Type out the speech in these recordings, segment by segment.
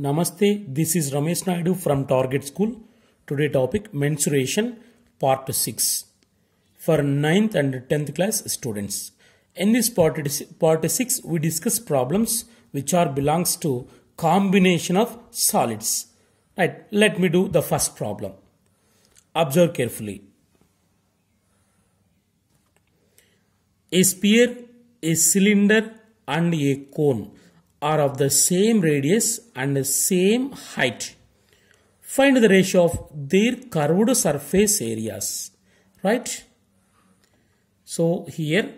Namaste, this is Ramesh Naidu from Target School. Today topic menstruation part 6 for 9th and 10th class students. In this part, part 6 we discuss problems which are belongs to combination of solids. Right, let me do the first problem. Observe carefully. A sphere, a cylinder and a cone are of the same radius and the same height. Find the ratio of their curved surface areas. Right? So here,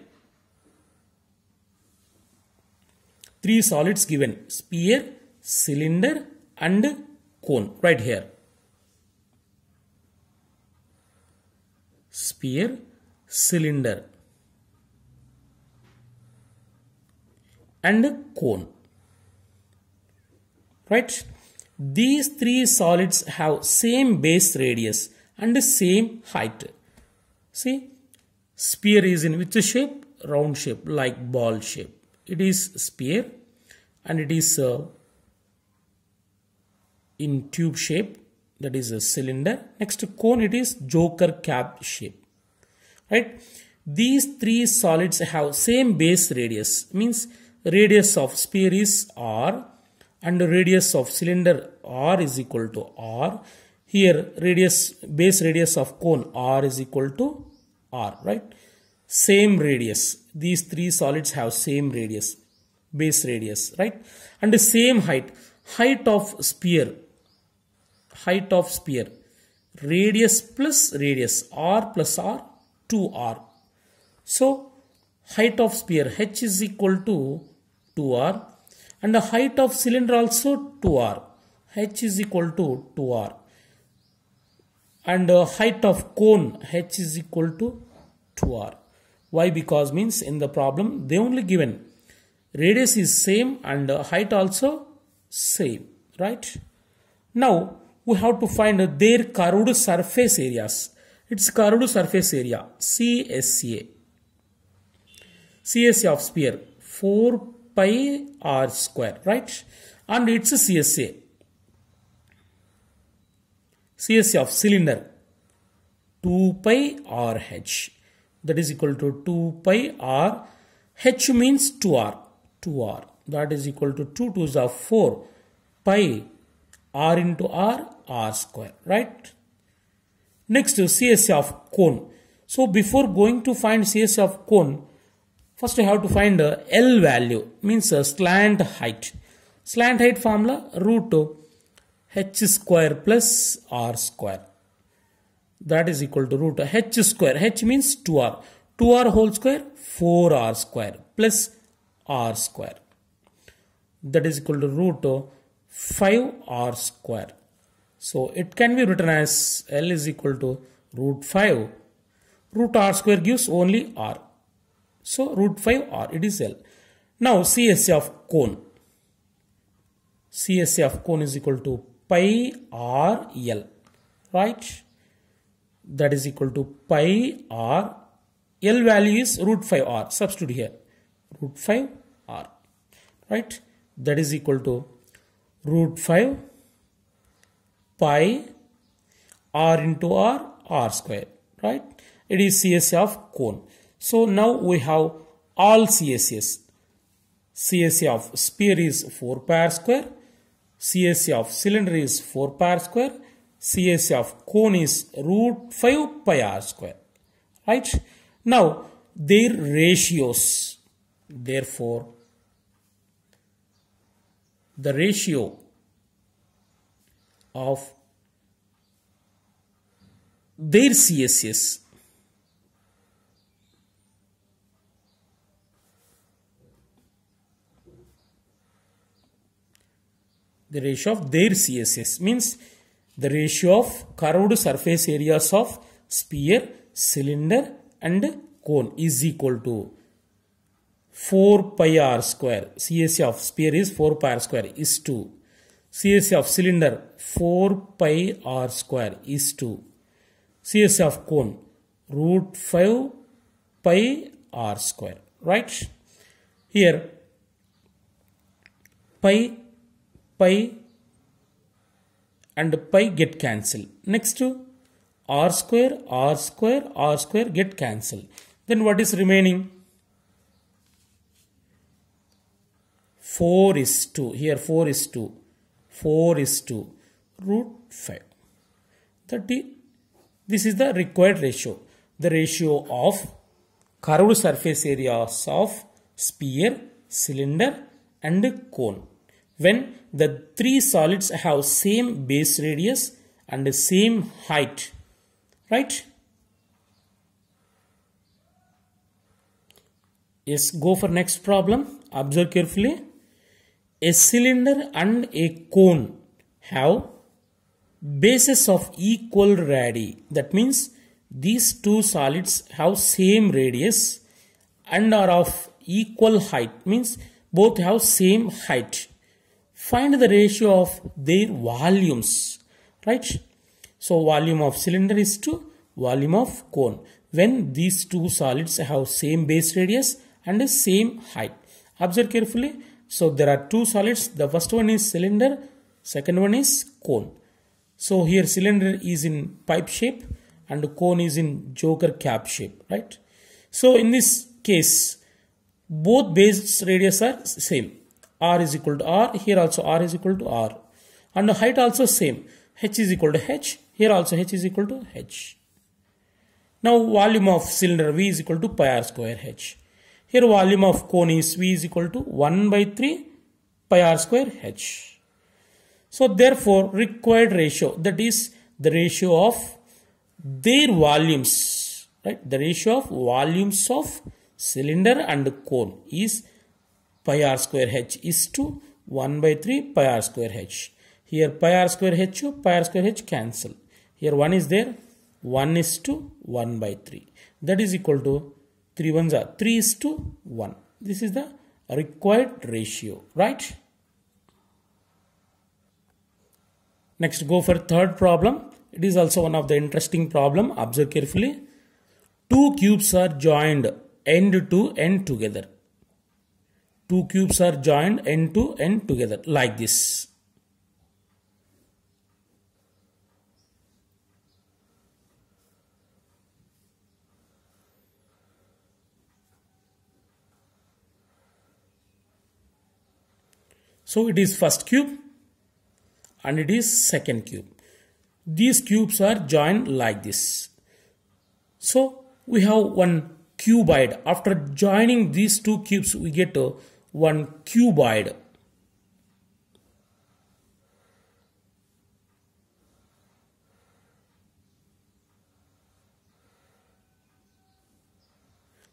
three solids given. Sphere, cylinder and cone. Right here. Sphere, cylinder and cone right? These three solids have same base radius and the same height. See, sphere is in which shape? Round shape, like ball shape. It is sphere and it is uh, in tube shape, that is a cylinder. Next cone, it is joker cap shape, right? These three solids have same base radius, means radius of sphere is r and radius of cylinder r is equal to r. Here radius base radius of cone r is equal to r, right? Same radius. These three solids have same radius, base radius, right? And the same height. Height of sphere. Height of sphere. Radius plus radius. R plus R, 2R. So height of sphere h is equal to 2R and the height of cylinder also 2r h is equal to 2r and the height of cone h is equal to 2r why because means in the problem they only given radius is same and height also same right now we have to find their curved surface areas its curved surface area CSA CSA of sphere 4 pi r square, right? And it's a CSA. CSA of cylinder 2 pi r h that is equal to 2 pi r h means 2r 2r that is equal to 2 to of 4 pi r into r r square right next to CSA of cone so before going to find CSA of cone First we have to find L value means uh, slant height. Slant height formula root h square plus r square. That is equal to root h square. h means 2r. 2r whole square 4r square plus r square. That is equal to root 5r square. So it can be written as L is equal to root 5. Root r square gives only r. So root 5 R it is L. Now CSA of cone. CSA of cone is equal to pi R L. Right? That is equal to pi R. L value is root 5 R. Substitute here. Root 5 R. Right? That is equal to root 5 pi R into R R square. Right? It is CSA of cone. So now we have all CSS. CSA of sphere is 4 power square, CSA of cylinder is 4 power square, CSA of cone is root 5 pi r square. Right? Now, their ratios. Therefore, the ratio of their CSS the ratio of their CSS means the ratio of curved surface areas of sphere, cylinder and cone is equal to 4 pi r square. C.S.S. of sphere is 4 pi r square is 2. C.S.S. of cylinder 4 pi r square is 2. C.S.S. of cone root 5 pi r square. Right? Here pi pi and pi get cancelled. Next to r square, r square, r square get cancelled. Then what is remaining? 4 is 2. Here 4 is 2. 4 is 2. Root 5. Thirty. this is the required ratio. The ratio of curved surface areas of sphere, cylinder and cone when the three solids have same base radius and the same height right yes go for next problem observe carefully a cylinder and a cone have bases of equal radii that means these two solids have same radius and are of equal height means both have same height find the ratio of their volumes right so volume of cylinder is to volume of cone when these two solids have same base radius and same height observe carefully so there are two solids the first one is cylinder second one is cone so here cylinder is in pipe shape and cone is in joker cap shape right so in this case both base radius are same r is equal to r here also r is equal to r and height also same h is equal to h here also h is equal to h now volume of cylinder v is equal to pi r square h here volume of cone is v is equal to 1 by 3 pi r square h so therefore required ratio that is the ratio of their volumes right the ratio of volumes of cylinder and cone is pi r square h is to 1 by 3 pi r square h. Here pi r square h, pi r square h cancel. Here 1 is there, 1 is to 1 by 3. That is equal to 3 ones are 3 is to 1. This is the required ratio, right? Next go for third problem. It is also one of the interesting problem. Observe carefully. Two cubes are joined end to end together. two cubes are joined end to end together like this. So it is first cube and it is second cube. These cubes are joined like this. So we have one cuboid. After joining these two cubes we get a one cuboid.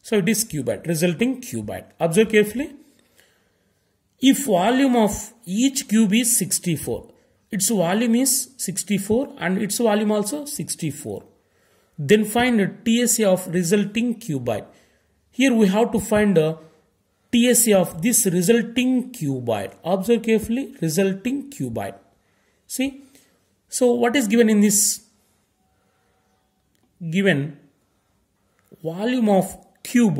So it is cuboid, resulting cuboid. Observe carefully. If volume of each cube is 64, its volume is 64 and its volume also 64. Then find the TSA of resulting cuboid. Here we have to find the TSA of this resulting cuboid. Observe carefully, resulting cuboid. See, so what is given in this? Given volume of cube,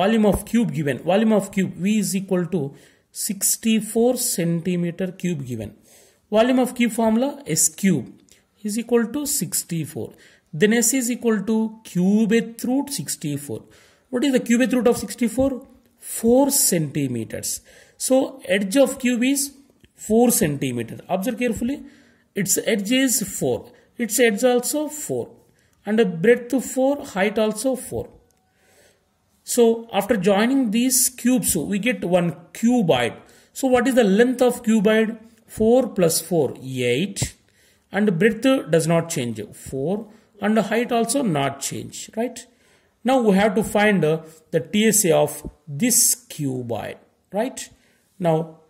volume of cube given, volume of cube, V is equal to 64 centimeter cube given. Volume of cube formula, S cube is equal to 64. Then S is equal to cube root 64. What is the cubic root of 64? 4 centimeters. So edge of cube is 4 centimeter. Observe carefully. Its edge is 4. Its edge also 4. And the breadth 4, height also 4. So after joining these cubes, we get one cuboid. So what is the length of cuboid? 4 plus 4, 8. And breadth does not change, 4. And the height also not change, right? Now we have to find uh, the TSA of this cuboid, right? Now,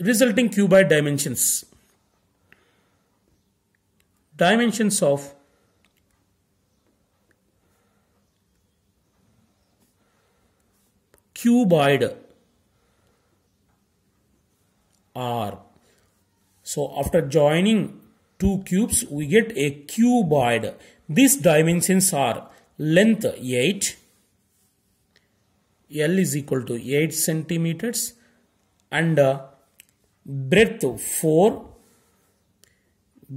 resulting cuboid dimensions. Dimensions of cuboid are so after joining two cubes we get a cuboid these dimensions are length 8 L is equal to 8 centimeters and uh, breadth 4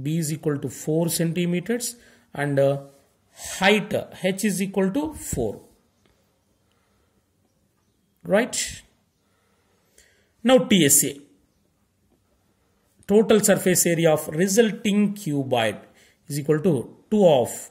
B is equal to 4 centimeters and uh, height H is equal to 4 right now TSA total surface area of resulting cuboid is equal to 2 of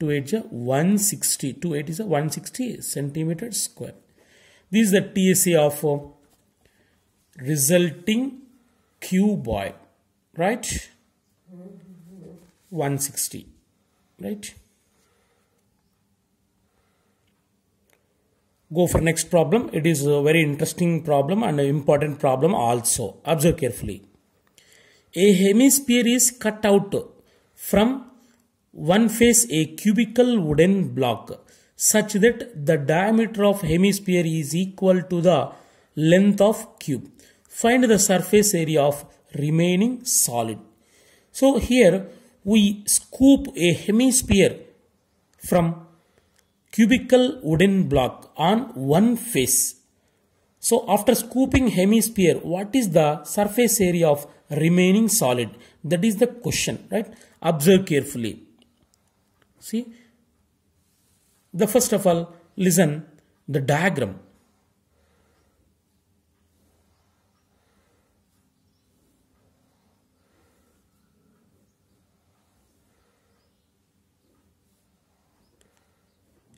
To a 160 to is a 160 centimeter square this is the tsa of uh, resulting cuboid right 160 right go for next problem it is a very interesting problem and an important problem also observe carefully a hemisphere is cut out from one face a cubical wooden block such that the diameter of hemisphere is equal to the length of cube. Find the surface area of remaining solid. So here we scoop a hemisphere from cubical wooden block on one face. So after scooping hemisphere, what is the surface area of remaining solid? That is the question, right? Observe carefully. See, the first of all, listen the diagram.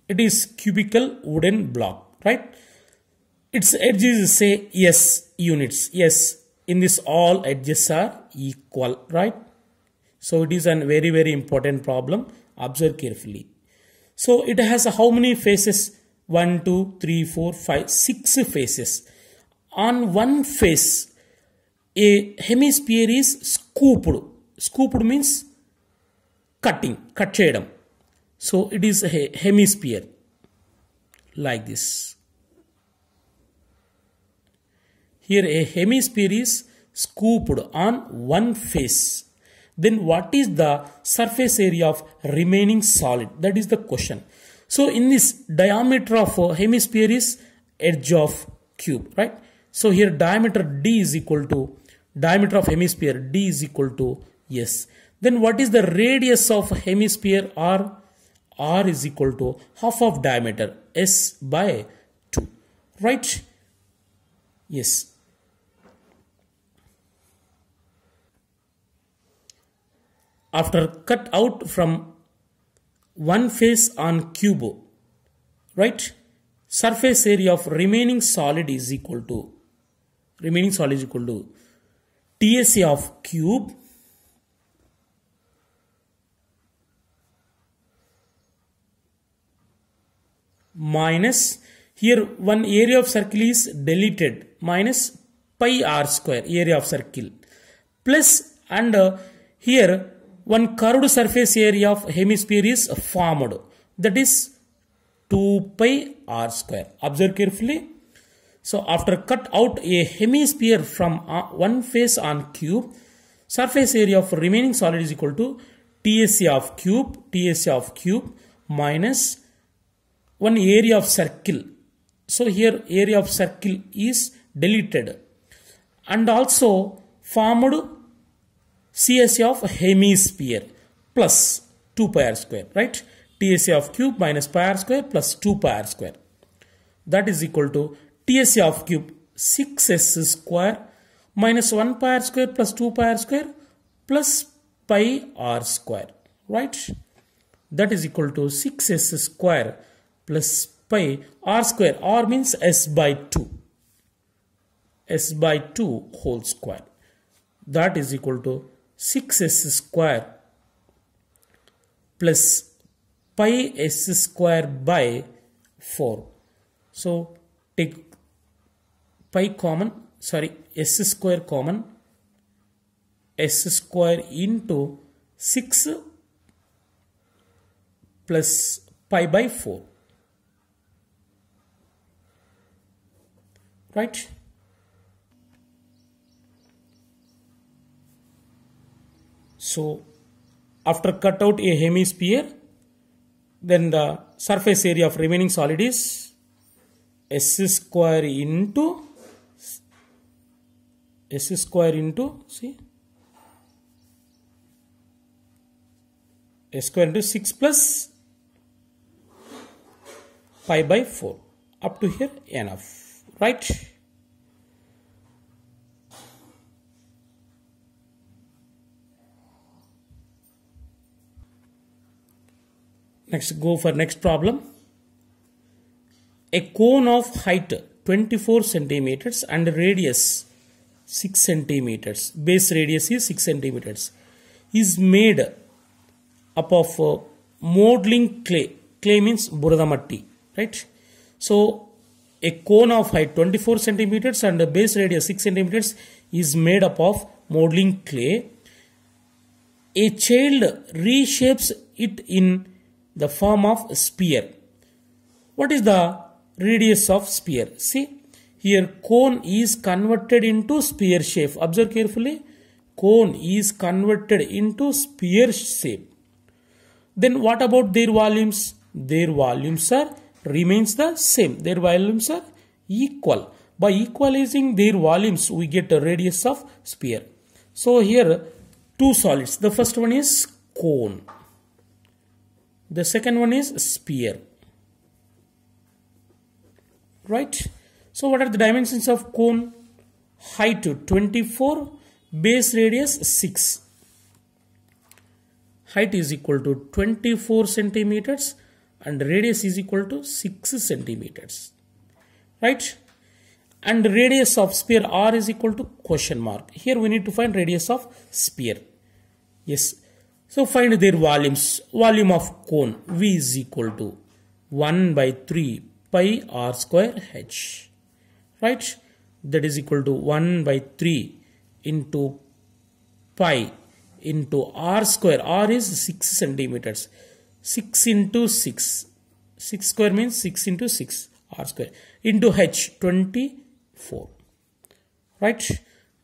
It is cubical wooden block, right? Its edges say yes units, yes. In this all edges are equal, right? So it is a very, very important problem observe carefully so it has how many faces 1 2 3 4 5 6 faces on one face a hemisphere is scooped scooped means cutting cut చేయడం so it is a hemisphere like this here a hemisphere is scooped on one face then what is the surface area of remaining solid? That is the question. So in this diameter of uh, hemisphere is edge of cube, right? So here diameter D is equal to diameter of hemisphere D is equal to S. Then what is the radius of hemisphere R? R is equal to half of diameter S by 2, right? Yes. after cut out from one face on cube, right? Surface area of remaining solid is equal to remaining solid is equal to TSA of cube minus here one area of circle is deleted minus pi r square area of circle plus and uh, here one curved surface area of hemisphere is formed. That is 2 pi r square. Observe carefully. So after cut out a hemisphere from one face on cube, surface area of remaining solid is equal to TSA of cube, TSA of cube minus one area of circle. So here area of circle is deleted and also formed CSA of hemisphere plus 2 pi r square, right? TSA of cube minus pi r square plus 2 pi r square. That is equal to TSA of cube 6s square minus 1 pi r square plus 2 pi r square plus pi r square, right? That is equal to 6s square plus pi r square. r means s by 2. s by 2 whole square. That is equal to 6s square plus pi s square by 4. So take pi common sorry s square common s square into 6 plus pi by 4. Right? So after cut out a hemisphere, then the surface area of remaining solid is S square into S square into see S square into 6 plus pi by 4 up to here enough right Next, go for next problem. A cone of height 24 centimeters and radius 6 centimeters. Base radius is 6 centimeters. Is made up of uh, modeling clay. Clay means buradamatti, right? So, a cone of height 24 centimeters and a base radius 6 centimeters is made up of modeling clay. A child reshapes it in the form of sphere. What is the radius of sphere? See, here cone is converted into sphere shape. Observe carefully. Cone is converted into sphere shape. Then what about their volumes? Their volumes are remains the same. Their volumes are equal. By equalizing their volumes, we get a radius of sphere. So here, two solids. The first one is cone. The second one is sphere. Right. So what are the dimensions of cone? Height to 24, base radius 6. Height is equal to 24 centimeters and radius is equal to 6 centimeters. Right and radius of sphere r is equal to question mark here we need to find radius of sphere yes so find their volumes. Volume of cone V is equal to 1 by 3 pi r square h. Right? That is equal to 1 by 3 into pi into r square. r is 6 centimeters. 6 into 6. 6 square means 6 into 6 r square into h 24. Right?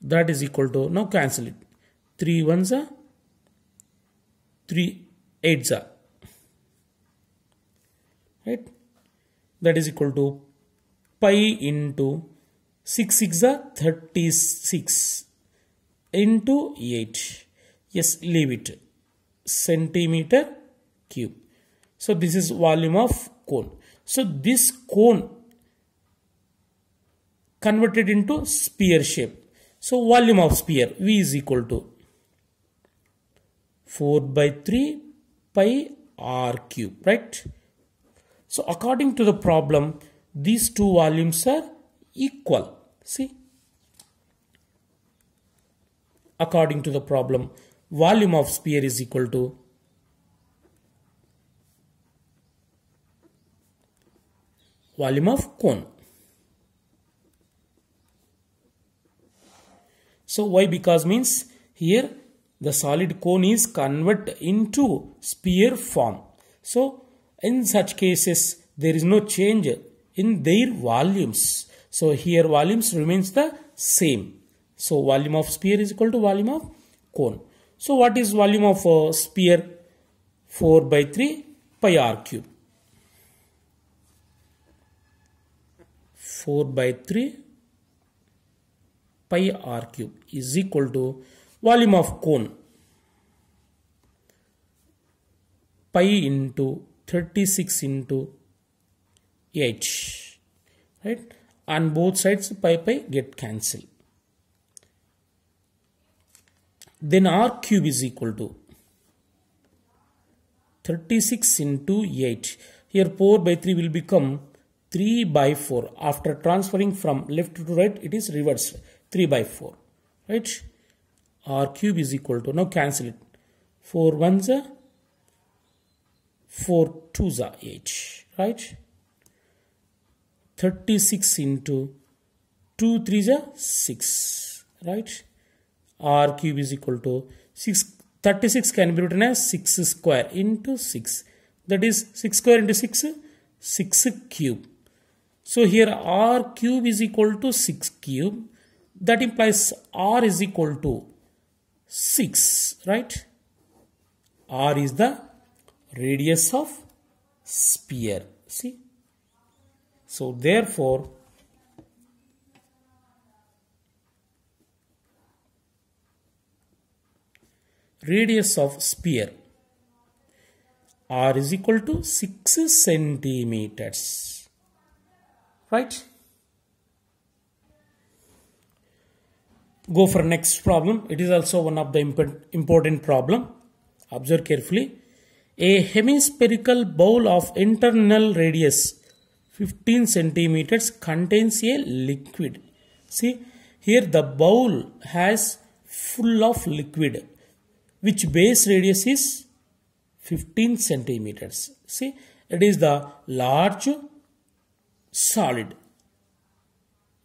That is equal to, now cancel it. 3 ones are 3 8 za right that is equal to pi into 6 6 za 36 into 8 yes leave it centimeter cube so this is volume of cone so this cone converted into sphere shape so volume of sphere v is equal to 4 by 3 pi r cube, right? So according to the problem, these two volumes are equal. See? According to the problem, volume of sphere is equal to volume of cone. So y because means here the solid cone is converted into sphere form. So, in such cases, there is no change in their volumes. So, here volumes remains the same. So, volume of sphere is equal to volume of cone. So, what is volume of uh, sphere? 4 by 3 pi r cube. 4 by 3 pi r cube is equal to volume of cone pi into 36 into h right on both sides pi pi get cancelled then r cube is equal to 36 into 8 here 4 by 3 will become 3 by 4 after transferring from left to right it is reversed 3 by 4 right r cube is equal to, now cancel it, 4 ones are 4 twos 8, right? 36 into 2 threes are 6, right? r cube is equal to 6, 36 can be written as 6 square into 6. That is 6 square into 6, 6 cube. So here r cube is equal to 6 cube. That implies r is equal to 6 right r is the radius of sphere see so therefore radius of sphere r is equal to 6 centimeters right go for next problem. It is also one of the important problem. Observe carefully. A hemispherical bowl of internal radius 15 centimeters contains a liquid. See, here the bowl has full of liquid which base radius is 15 centimeters. See, it is the large solid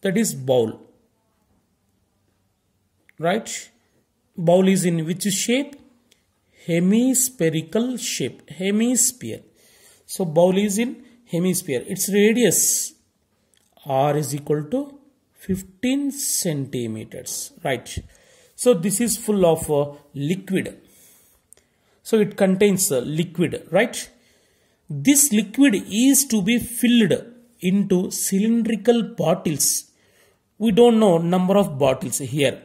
that is bowl right bowl is in which shape hemispherical shape hemisphere so bowl is in hemisphere its radius r is equal to 15 centimeters right so this is full of uh, liquid so it contains uh, liquid right this liquid is to be filled into cylindrical bottles we don't know number of bottles here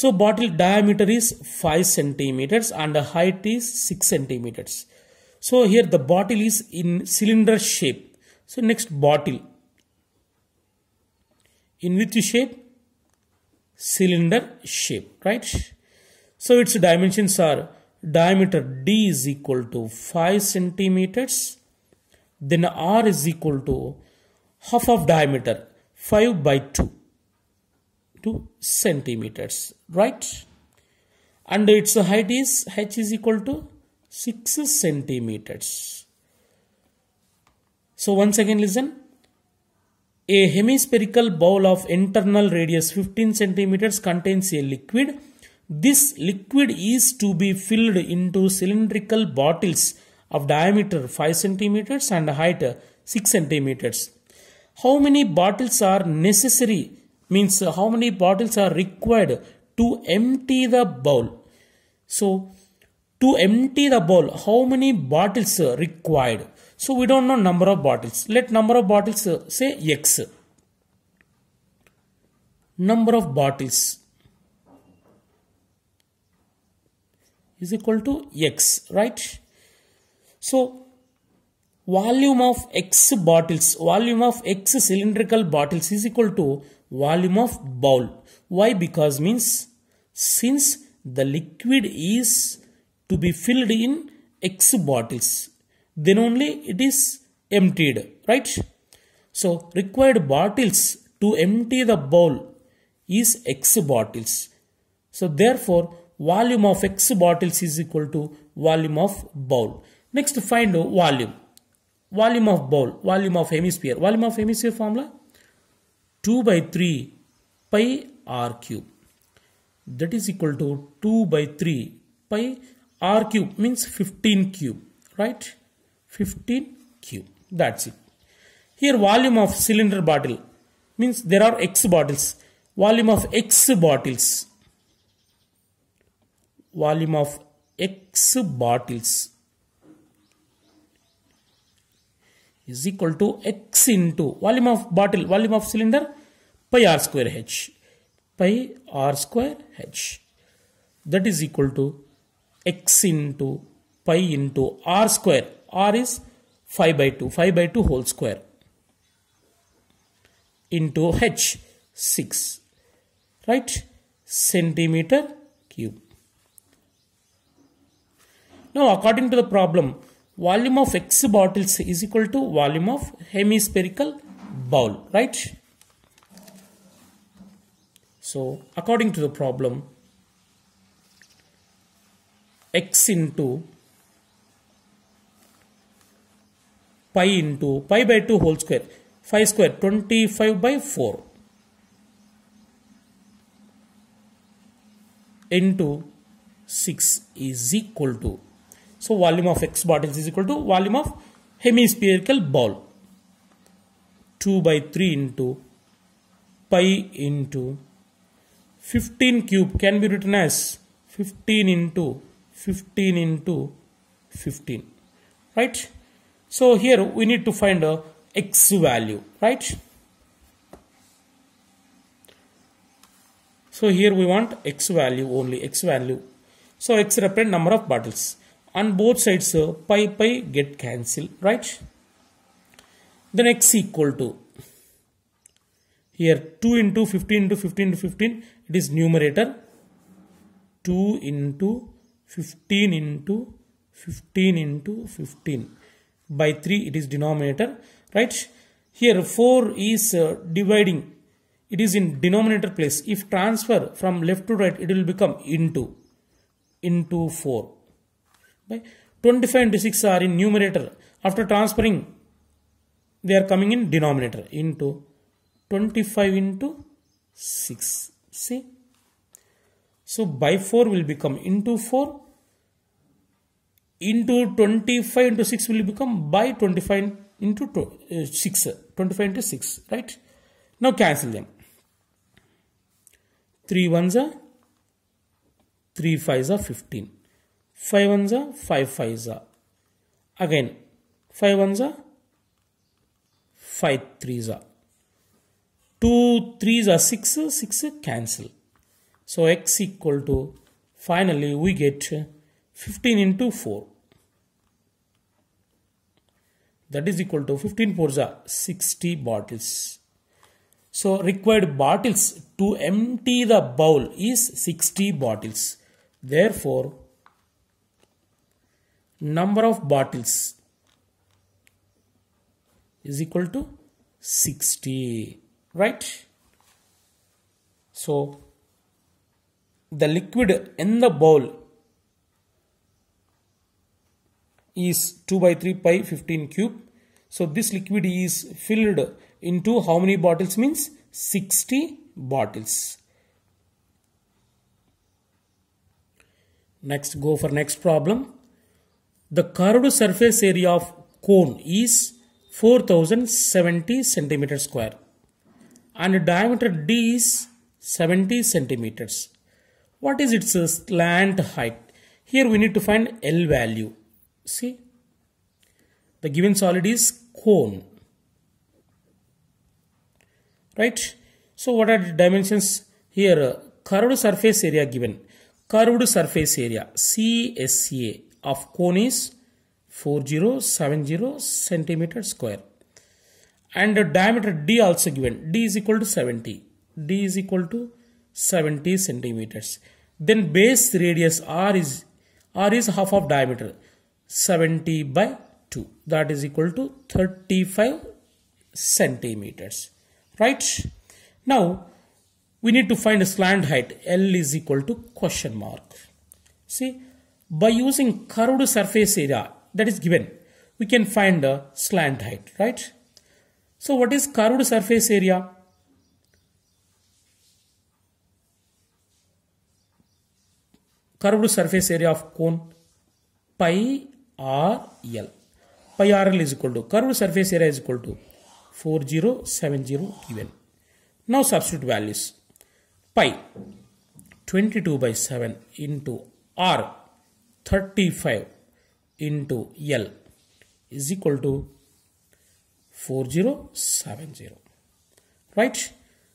so bottle diameter is 5 centimeters and the height is 6 centimeters. So here the bottle is in cylinder shape. So next bottle. In which shape? Cylinder shape, right? So its dimensions are diameter D is equal to 5 centimeters. Then R is equal to half of diameter 5 by 2 to centimeters, right? And its height is h is equal to 6 centimeters. So once again listen. A hemispherical bowl of internal radius 15 centimeters contains a liquid. This liquid is to be filled into cylindrical bottles of diameter 5 centimeters and height 6 centimeters. How many bottles are necessary means uh, how many bottles are required to empty the bowl. So to empty the bowl, how many bottles are uh, required? So we don't know number of bottles. Let number of bottles uh, say x. Number of bottles is equal to x, right? So volume of x bottles, volume of x cylindrical bottles is equal to volume of bowl why because means since the liquid is to be filled in x bottles then only it is emptied right so required bottles to empty the bowl is x bottles so therefore volume of x bottles is equal to volume of bowl next find volume volume of bowl volume of hemisphere volume of hemisphere formula 2 by 3 pi r cube. That is equal to 2 by 3 pi r cube means 15 cube, right? 15 cube. That's it. Here volume of cylinder bottle means there are x bottles. Volume of x bottles. Volume of x bottles is equal to x into volume of bottle, volume of cylinder pi r square h, pi r square h. That is equal to x into pi into r square. r is 5 by 2, 5 by 2 whole square into h, 6, right, centimeter cube. Now, according to the problem, volume of X bottles is equal to volume of hemispherical bowl, right? So, according to the problem, X into pi into pi by 2 whole square, 5 square, 25 by 4 into 6 is equal to so volume of X bottles is equal to volume of hemispherical ball. 2 by 3 into pi into 15 cube can be written as 15 into 15 into 15 right so here we need to find a x value right so here we want x value only x value so x represent number of bottles on both sides so uh, pi pi get cancelled right then x equal to here 2 into 15 into 15 into 15 it is numerator 2 into 15 into 15 into 15 by 3 it is denominator right here 4 is uh, dividing it is in denominator place if transfer from left to right it will become into into 4 by 25 and 6 are in numerator. After transferring, they are coming in denominator into 25 into 6. See? So by 4 will become into 4 into 25 into 6 will become by 25 into uh, 6. 25 into 6, right? Now cancel them. 3 ones are 3 fives are 15. 5 ones are 5 fives are. Again 5 ones are 5 threes are. 2 threes are 6, 6 cancel. So x equal to finally we get 15 into 4. That is equal to 15 fours are 60 bottles. So required bottles to empty the bowl is 60 bottles. Therefore number of bottles is equal to 60 right so the liquid in the bowl is 2 by 3 pi 15 cube so this liquid is filled into how many bottles means 60 bottles next go for next problem the curved surface area of cone is 4070 centimeter square and diameter D is 70 centimeters. What is its slant uh, height? Here we need to find L value. See, the given solid is cone. Right? So what are the dimensions? Here curved surface area given. Curved surface area CSA of cone is 4070 centimeter square and the diameter d also given d is equal to 70 d is equal to 70 centimeters then base radius r is r is half of diameter 70 by 2 that is equal to 35 centimeters right now we need to find a slant height l is equal to question mark see by using curved surface area that is given we can find the slant height right so what is curved surface area curved surface area of cone pi r l pi r l is equal to curved surface area is equal to 4070 given now substitute values pi 22 by 7 into r 35 into L is equal to 4070. Right?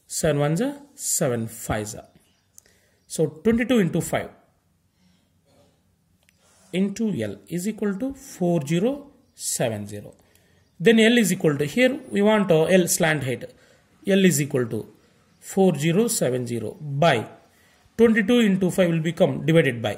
7 ones are 7 are. So 22 into 5 into L is equal to 4070. Then L is equal to here we want L slant height. L is equal to 4070 by 22 into 5 will become divided by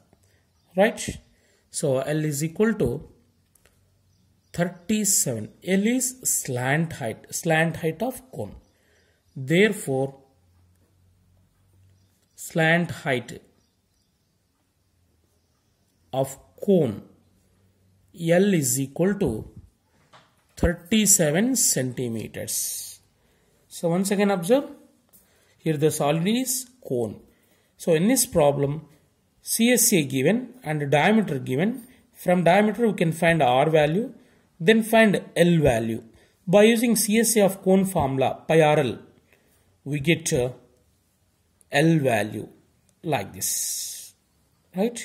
right so l is equal to 37 l is slant height slant height of cone therefore slant height of cone l is equal to 37 centimeters so once again observe here the solid is cone so in this problem CSA given and diameter given. From diameter we can find R value, then find L value. By using CSA of cone formula, pi RL, we get uh, L value like this, right?